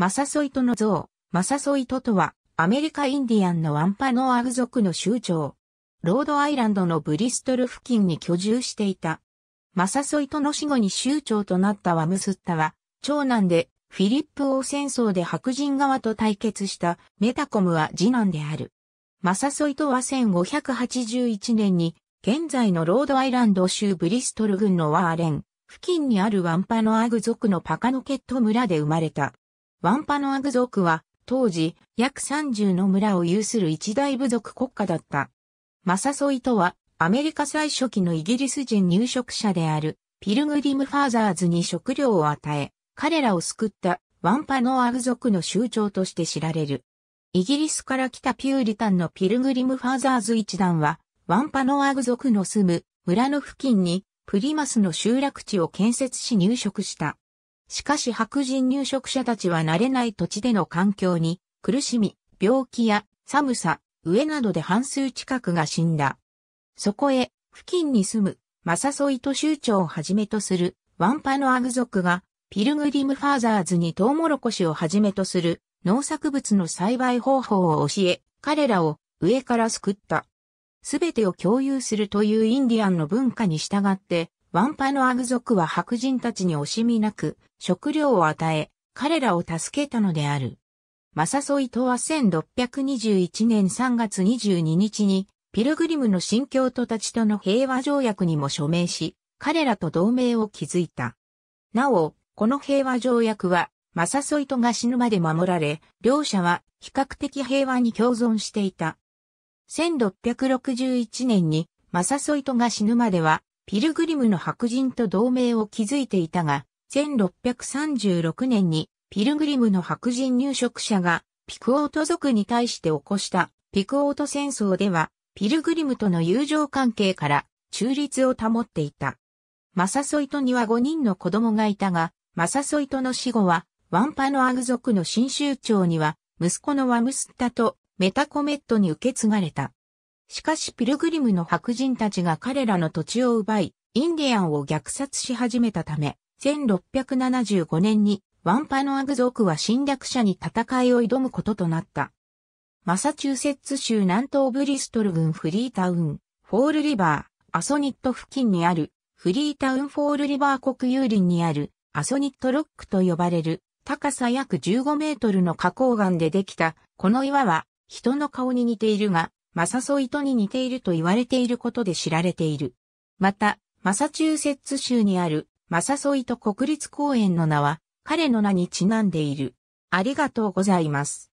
マサソイトの像。マサソイトとは、アメリカインディアンのワンパノアグ族の州長。ロードアイランドのブリストル付近に居住していた。マサソイトの死後に州長となったワムスッタは、長男で、フィリップ王戦争で白人側と対決したメタコムは次男である。マサソイトは1581年に、現在のロードアイランド州ブリストル郡のワーレン、付近にあるワンパノアグ族のパカノケット村で生まれた。ワンパノアグ族は、当時、約30の村を有する一大部族国家だった。マサソイとは、アメリカ最初期のイギリス人入植者である、ピルグリム・ファーザーズに食料を与え、彼らを救ったワンパノアグ族の酋長として知られる。イギリスから来たピューリタンのピルグリム・ファーザーズ一団は、ワンパノアグ族の住む村の付近にプリマスの集落地を建設し入植した。しかし白人入植者たちは慣れない土地での環境に苦しみ、病気や寒さ、飢えなどで半数近くが死んだ。そこへ、付近に住むマサソイト州長をはじめとするワンパノアグ族がピルグリムファーザーズにトウモロコシをはじめとする農作物の栽培方法を教え、彼らを上から救った。すべてを共有するというインディアンの文化に従って、ワンパのアグ族は白人たちに惜しみなく、食料を与え、彼らを助けたのである。マサソイトは1621年3月22日に、ピルグリムの新教徒たちとの平和条約にも署名し、彼らと同盟を築いた。なお、この平和条約は、マサソイトが死ぬまで守られ、両者は比較的平和に共存していた。1661年にマサソイトが死ぬまではピルグリムの白人と同盟を築いていたが、1636年にピルグリムの白人入植者がピクオート族に対して起こしたピクオート戦争では、ピルグリムとの友情関係から中立を保っていた。マサソイトには5人の子供がいたが、マサソイトの死後は、ワンパのアグ族の新州長には、息子のワムスタとメタコメットに受け継がれた。しかしピルグリムの白人たちが彼らの土地を奪い、インディアンを虐殺し始めたため、1675年にワンパノアグ族は侵略者に戦いを挑むこととなった。マサチューセッツ州南東ブリストル郡フリータウン、フォールリバー、アソニット付近にある、フリータウンフォールリバー国有林にある、アソニットロックと呼ばれる、高さ約15メートルの花崗岩でできた、この岩は、人の顔に似ているが、マサソイトに似ていると言われていることで知られている。また、マサチューセッツ州にあるマサソイト国立公園の名は彼の名にちなんでいる。ありがとうございます。